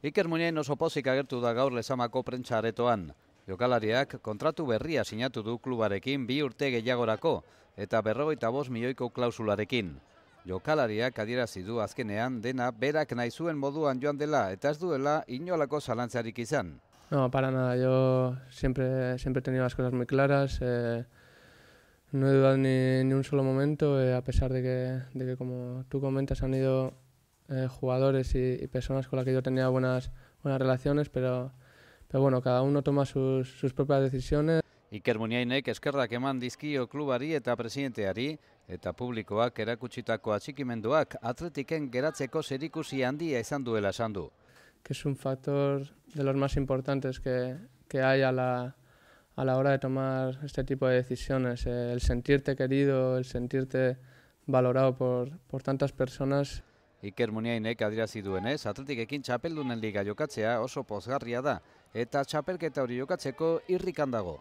Iker Muniain oso pozik agertu da gaur lezamako prentsa aretoan. Jokalariak kontratu berria sinatu du klubarekin bi urte gehiagorako eta berrogeita boz milioiko klausularekin. Jokalariak adierazi du azkenean dena berak nahi moduan joan dela eta ez duela inolako zalantzarik izan. No, para nada, yo siempre, siempre he las cosas muy claras, eh, no he dudado ni, un solo momento, eh, a pesar de que, de que como tú comentas han ido eh, jugadores y, personas con las que yo tenía buenas, buenas relaciones, pero, pero bueno, cada uno toma sus, sus propias decisiones. Iker Muniainek eskerrak eman dizkio klubari eta presidenteari eta publikoak erakutsitako atxikimenduak atletiken geratzeko zerikusi handia izan duela esan du. Que es un factor de los más importantes que, que hay a la, a la hora de tomar este tipo de decisiones. El sentirte querido, el sentirte valorado por, por tantas personas. Iker Muniainek adirazi duenez, atletikekin txapeldunen liga jokatzea oso pozgarria da, eta txapelketa hori jokatzeko irrikan dago.